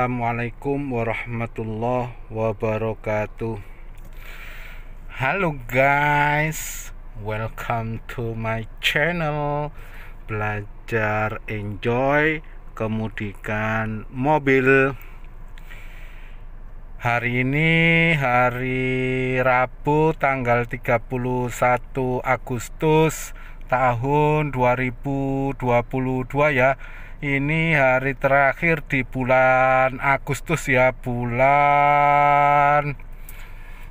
Assalamualaikum warahmatullahi wabarakatuh Halo guys Welcome to my channel Belajar enjoy Kemudikan mobil Hari ini hari Rabu tanggal 31 Agustus tahun 2022 ya ini hari terakhir di bulan Agustus ya bulan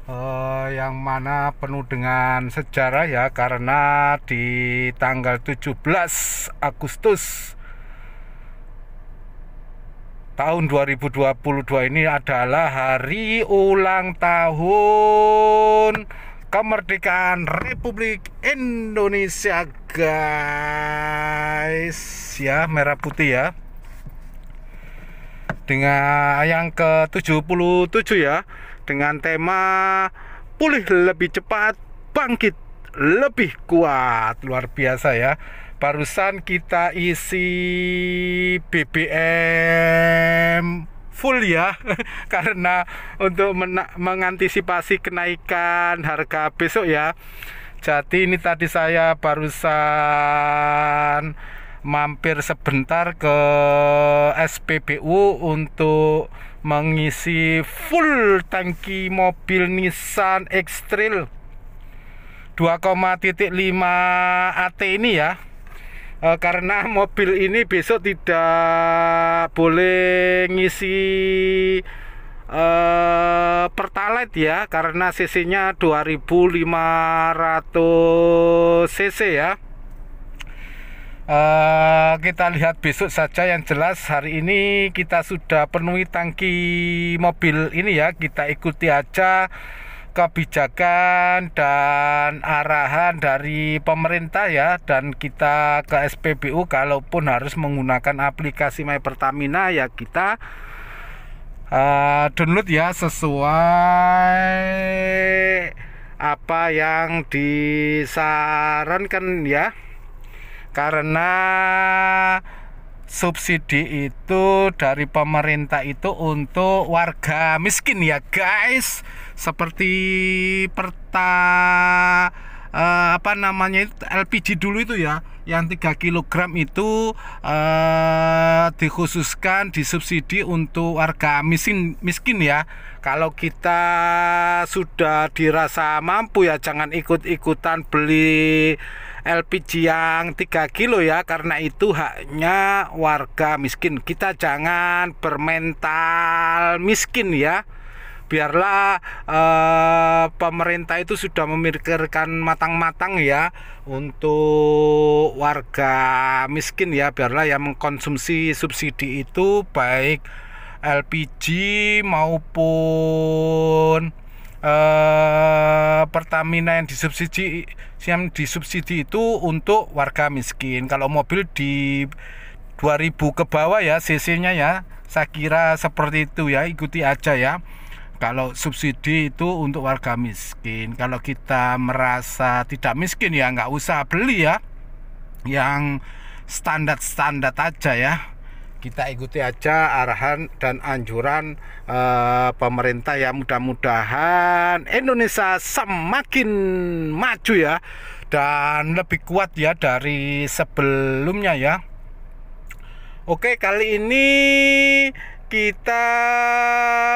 uh, yang mana penuh dengan sejarah ya karena di tanggal 17 Agustus tahun 2022 ini adalah hari ulang tahun kemerdekaan Republik Indonesia guys ya merah putih ya dengan yang ke-77 ya dengan tema pulih lebih cepat bangkit lebih kuat luar biasa ya barusan kita isi BBM full ya karena untuk mengantisipasi kenaikan harga besok ya jadi ini tadi saya barusan mampir sebentar ke SPBU untuk mengisi full tangki mobil Nissan X-Trail 2,5 AT ini ya e, karena mobil ini besok tidak boleh ngisi e, pertalite ya karena cc-nya 2500 cc ya Uh, kita lihat besok saja yang jelas hari ini kita sudah penuhi tangki mobil ini ya kita ikuti aja kebijakan dan arahan dari pemerintah ya dan kita ke SPBU kalaupun harus menggunakan aplikasi My Pertamina ya kita uh, download ya sesuai apa yang disarankan ya karena subsidi itu dari pemerintah itu untuk warga miskin ya guys seperti perta eh, apa namanya itu LPG dulu itu ya yang 3 kg itu eh, dikhususkan disubsidi untuk warga miskin miskin ya kalau kita sudah dirasa mampu ya jangan ikut-ikutan beli LPG yang 3 kilo ya karena itu haknya warga miskin kita jangan bermental miskin ya biarlah eh, pemerintah itu sudah memikirkan matang-matang ya untuk warga miskin ya biarlah yang mengkonsumsi subsidi itu baik LPG maupun Eh, Pertamina yang disubsidi yang disubsidi itu untuk warga miskin. Kalau mobil di 2000 ke bawah ya CC-nya ya. Saya kira seperti itu ya, ikuti aja ya. Kalau subsidi itu untuk warga miskin. Kalau kita merasa tidak miskin ya nggak usah beli ya. Yang standar-standar aja ya kita ikuti aja arahan dan anjuran uh, pemerintah ya mudah-mudahan Indonesia semakin maju ya dan lebih kuat ya dari sebelumnya ya Oke kali ini kita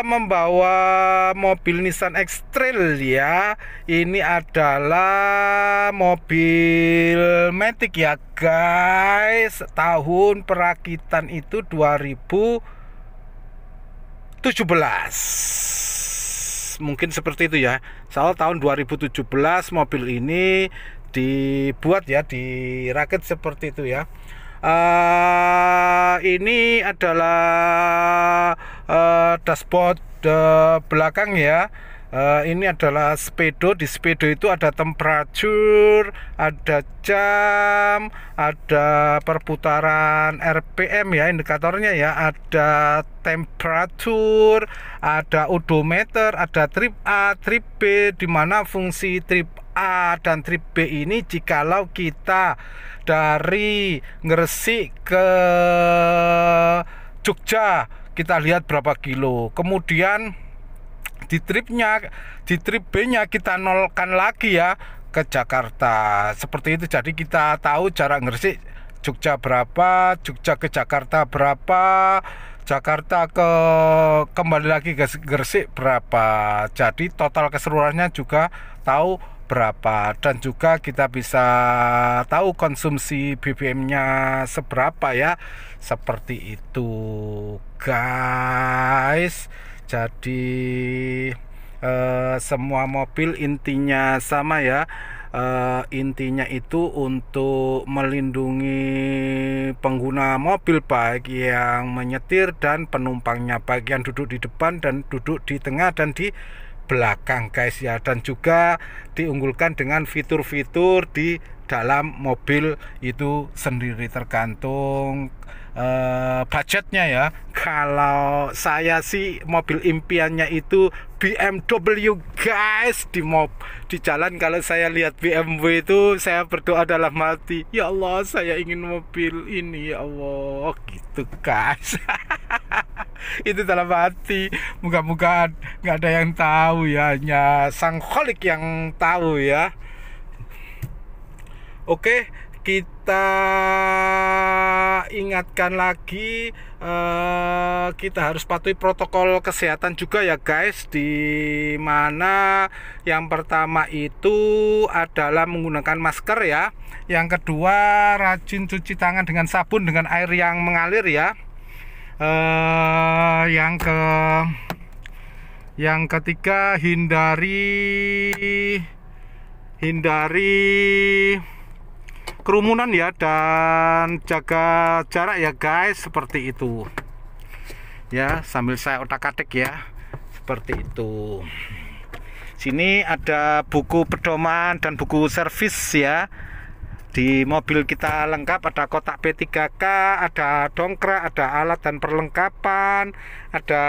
membawa mobil Nissan X-Trail ya. Ini adalah mobil Matic ya, guys. Tahun perakitan itu 2017. Mungkin seperti itu ya. Soal tahun 2017 mobil ini dibuat ya, dirakit seperti itu ya uh, ini adalah uh, dashboard uh, belakang ya Uh, ini adalah speedo di speedo itu ada temperatur ada jam ada perputaran RPM ya indikatornya ya ada temperature, ada odometer ada trip A trip B dimana fungsi trip A dan trip B ini jikalau kita dari Gresik ke Jogja kita lihat berapa kilo kemudian di tripnya di trip B-nya kita nolkan lagi ya ke Jakarta seperti itu jadi kita tahu jarak Gresik Jogja berapa Jogja ke Jakarta berapa Jakarta ke kembali lagi ke Gresik berapa jadi total keseluruhannya juga tahu berapa dan juga kita bisa tahu konsumsi BBM-nya seberapa ya. Seperti itu, guys. Jadi eh, semua mobil intinya sama ya. Eh, intinya itu untuk melindungi pengguna mobil baik yang menyetir dan penumpangnya bagian duduk di depan dan duduk di tengah dan di belakang guys ya dan juga diunggulkan dengan fitur-fitur di dalam mobil itu sendiri tergantung uh, budgetnya ya kalau saya sih mobil impiannya itu BMW guys di mob di jalan kalau saya lihat BMW itu saya berdoa dalam hati ya Allah saya ingin mobil ini ya Allah oh, gitu guys itu dalam hati moga-moga nggak ada yang tahu ya hanya sang kholik yang tahu ya oke kita ingatkan lagi uh, kita harus patuhi protokol kesehatan juga ya guys di mana yang pertama itu adalah menggunakan masker ya yang kedua rajin cuci tangan dengan sabun dengan air yang mengalir ya uh, yang ke yang ketiga hindari hindari kerumunan ya dan jaga jarak ya guys seperti itu ya sambil saya otak-atik ya seperti itu sini ada buku pedoman dan buku servis ya di mobil kita lengkap ada kotak P3K ada dongkrak ada alat dan perlengkapan ada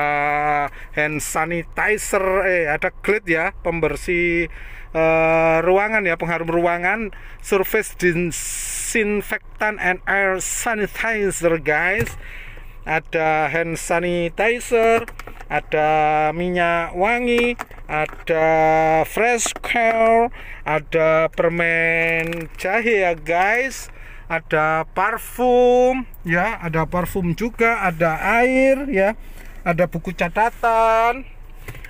hand sanitizer eh ada glit ya pembersih eh, ruangan ya pengharum ruangan surface disinfectant and air sanitizer guys ada hand sanitizer ada minyak wangi, ada fresh care, ada permen jahe ya guys, ada parfum ya, ada parfum juga, ada air ya, ada buku catatan,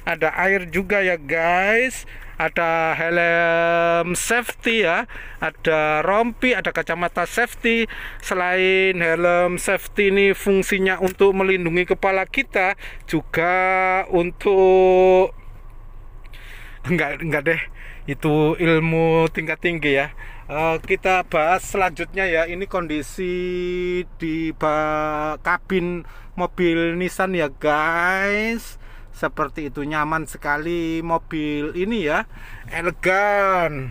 ada air juga ya guys, ada helm safety ya ada rompi ada kacamata safety selain helm safety ini fungsinya untuk melindungi kepala kita juga untuk enggak enggak deh itu ilmu tingkat tinggi ya eh, kita bahas selanjutnya ya ini kondisi di kabin mobil Nissan ya guys seperti itu nyaman sekali mobil ini ya elegan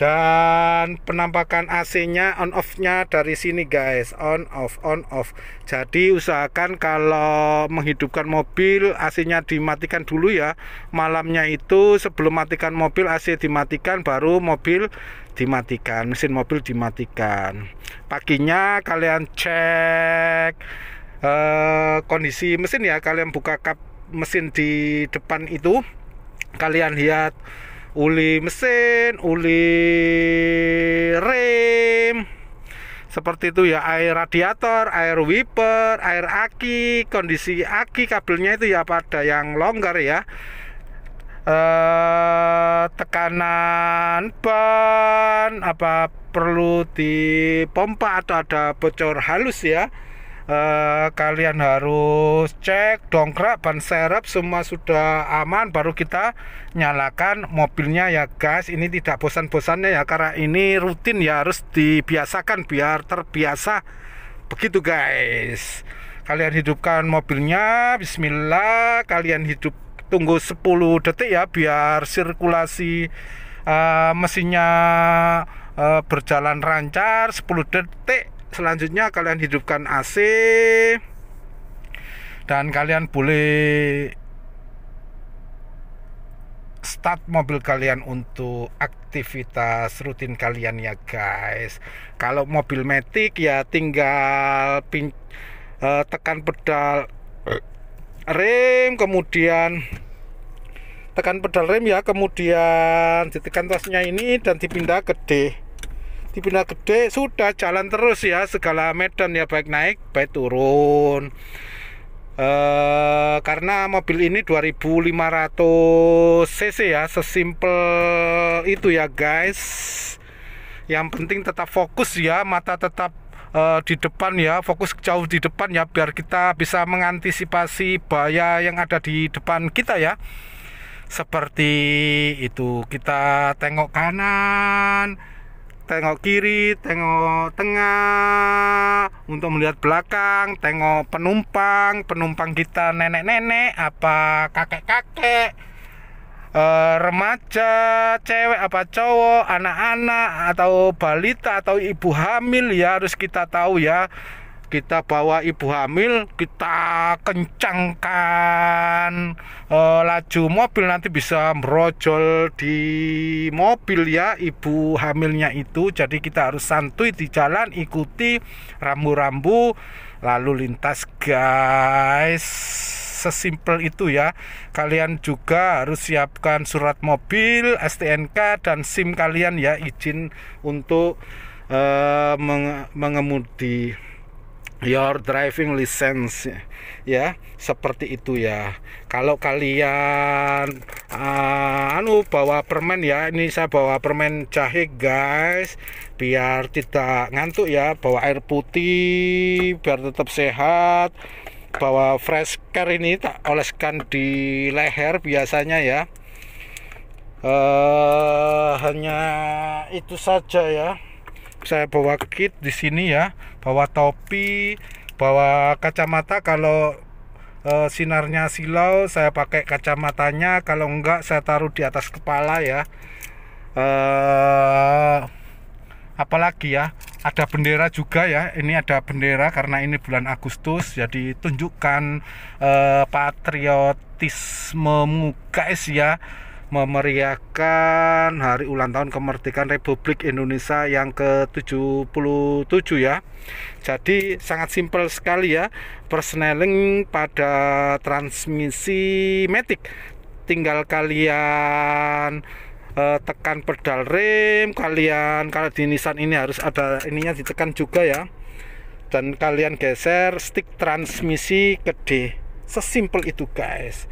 dan penampakan AC nya on off nya dari sini guys on off on off jadi usahakan kalau menghidupkan mobil AC nya dimatikan dulu ya malamnya itu sebelum matikan mobil AC dimatikan baru mobil dimatikan mesin mobil dimatikan paginya kalian cek uh, kondisi mesin ya kalian buka kap mesin di depan itu kalian lihat uli mesin uli rem seperti itu ya air radiator, air wiper, air aki, kondisi aki kabelnya itu ya pada yang longgar ya. Eh, tekanan ban apa perlu dipompa atau ada bocor halus ya. Uh, kalian harus cek dongkrak ban serep semua sudah aman baru kita nyalakan mobilnya ya guys ini tidak bosan-bosannya ya karena ini rutin ya harus dibiasakan biar terbiasa begitu guys kalian hidupkan mobilnya bismillah kalian hidup tunggu 10 detik ya biar sirkulasi uh, mesinnya uh, berjalan lancar 10 detik selanjutnya kalian hidupkan AC dan kalian boleh start mobil kalian untuk aktivitas rutin kalian ya guys kalau mobil matic ya tinggal pin, eh, tekan pedal rem kemudian tekan pedal rem ya kemudian ditekan tasnya ini dan dipindah ke D di Gede sudah jalan terus ya segala medan ya baik naik baik turun e, karena mobil ini 2500 cc ya sesimpel itu ya guys yang penting tetap fokus ya mata tetap e, di depan ya fokus jauh di depan ya biar kita bisa mengantisipasi bahaya yang ada di depan kita ya seperti itu kita tengok kanan tengok kiri, tengok tengah untuk melihat belakang, tengok penumpang, penumpang kita nenek-nenek apa kakek-kakek, eh, remaja, cewek apa cowok, anak-anak atau balita atau ibu hamil ya harus kita tahu ya kita bawa ibu hamil kita kencangkan e, laju mobil nanti bisa merojol di mobil ya ibu hamilnya itu jadi kita harus santuy di jalan ikuti rambu-rambu lalu lintas guys sesimpel itu ya kalian juga harus siapkan surat mobil STNK dan SIM kalian ya izin untuk e, mengemudi your driving license ya seperti itu ya kalau kalian uh, anu bawa permen ya ini saya bawa permen jahe guys biar tidak ngantuk ya bawa air putih biar tetap sehat bawa fresh care ini tak oleskan di leher biasanya ya uh, hanya itu saja ya saya bawa kit di sini ya bawa topi bawa kacamata kalau uh, sinarnya silau saya pakai kacamatanya kalau enggak saya taruh di atas kepala ya uh, apalagi ya ada bendera juga ya ini ada bendera karena ini bulan Agustus jadi tunjukkan uh, patriotismemu guys ya memeriahkan hari ulang tahun kemerdekaan Republik Indonesia yang ke-77 ya. Jadi sangat simpel sekali ya persneling pada transmisi matic. Tinggal kalian eh, tekan pedal rem, kalian kalau di Nissan ini harus ada ininya ditekan juga ya. Dan kalian geser stick transmisi ke D. Sesimpel itu guys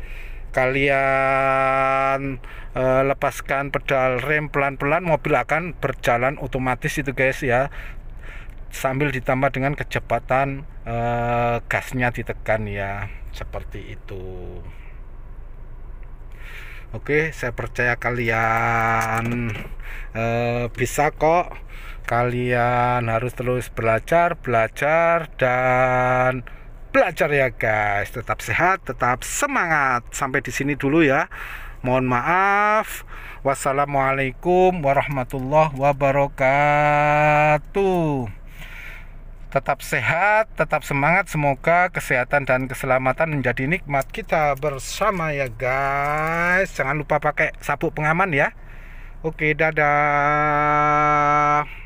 kalian e, lepaskan pedal rem pelan-pelan mobil akan berjalan otomatis itu guys ya sambil ditambah dengan kecepatan e, gasnya ditekan ya seperti itu Oke, saya percaya kalian e, bisa kok. Kalian harus terus belajar, belajar, dan belajar ya guys. Tetap sehat, tetap semangat. Sampai di sini dulu ya. Mohon maaf. Wassalamualaikum warahmatullahi wabarakatuh. Tetap sehat, tetap semangat. Semoga kesehatan dan keselamatan menjadi nikmat kita bersama ya guys. Jangan lupa pakai sabuk pengaman ya. Oke, dadah.